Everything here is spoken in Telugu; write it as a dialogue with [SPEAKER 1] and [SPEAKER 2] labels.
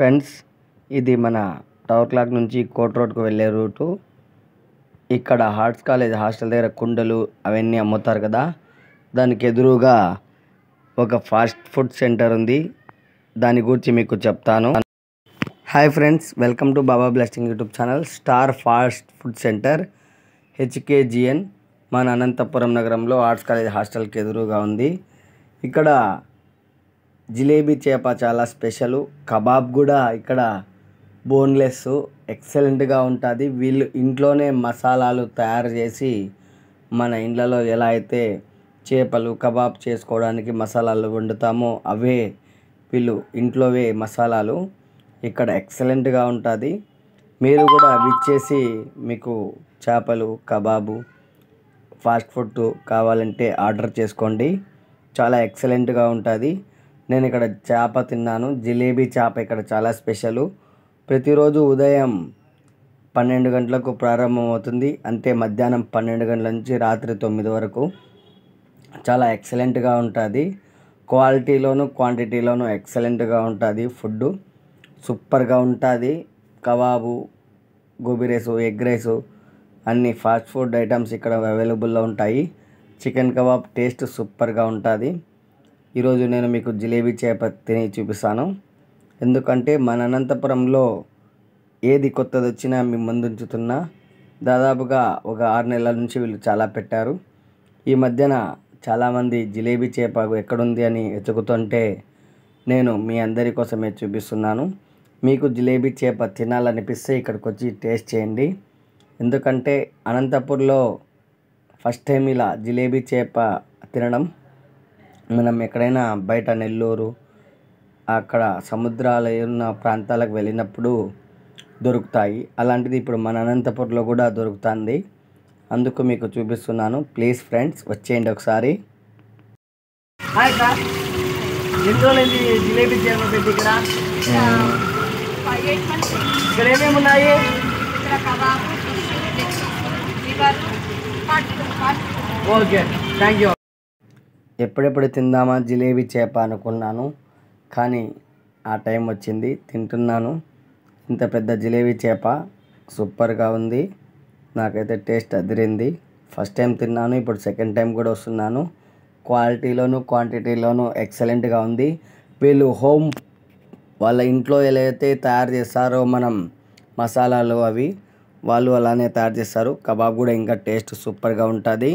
[SPEAKER 1] ఫ్రెండ్స్ ఇది మన టవర్ క్లాక్ నుంచి కోట్ రోడ్కు వెళ్ళే రూటు ఇక్కడ హార్ట్స్ కాలేజ్ హాస్టల్ దగ్గర కుండలు అవన్నీ అమ్ముతారు కదా దానికి ఎదురుగా ఒక ఫాస్ట్ ఫుడ్ సెంటర్ ఉంది దాని గురించి మీకు చెప్తాను hi friends welcome to Baba blasting YouTube channel star fast food center H K G N మన అనంతపురం నగరంలో ఆర్ట్స్ కాలేజ్ హాస్టల్కి ఎదురుగా ఉంది ఇక్కడ జిలేబీ చేప చాలా స్పెషల్ కబాబ్ కూడా ఇక్కడ బోన్లెస్ ఎక్సలెంట్గా ఉంటుంది వీళ్ళు ఇంట్లోనే మసాలాలు తయారు చేసి మన ఇండ్లలో ఎలా అయితే చేపలు కబాబ్ చేసుకోవడానికి మసాలాలు వండుతామో అవే వీళ్ళు ఇంట్లోవే మసాలాలు ఇక్కడ ఎక్సలెంట్గా ఉంటుంది మీరు కూడా విచ్చేసి మీకు చేపలు కబాబు ఫాస్ట్ ఫుడ్ కావాలంటే ఆర్డర్ చేసుకోండి చాలా ఎక్సలెంట్గా ఉంటుంది నేను ఇక్కడ చేప తిన్నాను జిలేబీ చేప ఇక్కడ చాలా స్పెషల్ ప్రతిరోజు ఉదయం పన్నెండు గంటలకు ప్రారంభమవుతుంది అంతే మధ్యాహ్నం పన్నెండు గంటల నుంచి రాత్రి తొమ్మిది వరకు చాలా ఎక్సలెంట్గా ఉంటుంది క్వాలిటీలోను క్వాంటిటీలోను ఎక్సలెంట్గా ఉంటుంది ఫుడ్ సూపర్గా ఉంటుంది కబాబు గోబీ రైసు ఎగ్ రైసు అన్ని ఫాస్ట్ ఫుడ్ ఐటమ్స్ ఇక్కడ అవైలబుల్లో ఉంటాయి చికెన్ కబాబ్ టేస్ట్ సూపర్గా ఉంటుంది ఈరోజు నేను మీకు జిలేబీ చేప తిని చూపిస్తాను ఎందుకంటే మన అనంతపురంలో ఏది కొత్తది వచ్చినా మీ ఉంచుతున్నా దాదాపుగా ఒక ఆరు నెలల నుంచి వీళ్ళు చాలా పెట్టారు ఈ మధ్యన చాలామంది జిలేబీ చేప ఎక్కడుంది అని వెతుకుతుంటే నేను మీ అందరి కోసమే చూపిస్తున్నాను మీకు జిలేబీ చేప తినాలనిపిస్తే ఇక్కడికి వచ్చి టేస్ట్ చేయండి ఎందుకంటే అనంతపూర్లో ఫస్ట్ టైం ఇలా జిలేబీ చేప తినడం మనం ఎక్కడైనా బయట నెల్లూరు అక్కడ సముద్రాలు ఉన్న ప్రాంతాలకు వెళ్ళినప్పుడు దొరుకుతాయి అలాంటిది ఇప్పుడు మన అనంతపూర్లో కూడా దొరుకుతుంది అందుకు మీకు చూపిస్తున్నాను ప్లీజ్ ఫ్రెండ్స్ వచ్చేయండి ఒకసారి ఉన్నాయి ఓకే థ్యాంక్ యూ ఎప్పుడెప్పుడు తిందామా జిలేబీ చేప అనుకున్నాను కానీ ఆ టైం వచ్చింది తింటున్నాను ఇంత పెద్ద జిలేబీ చేప సూపర్గా ఉంది నాకైతే టేస్ట్ అదిరింది ఫస్ట్ టైం తిన్నాను ఇప్పుడు సెకండ్ టైం కూడా వస్తున్నాను క్వాలిటీలోను క్వాంటిటీలోను ఎక్సలెంట్గా ఉంది వీళ్ళు హోమ్ వాళ్ళ ఇంట్లో ఎలా అయితే తయారు చేస్తారో మనం మసాలాలు అవి వాళ్ళు అలానే తయారు చేస్తారు కబాబ్ కూడా ఇంకా టేస్ట్ సూపర్గా ఉంటుంది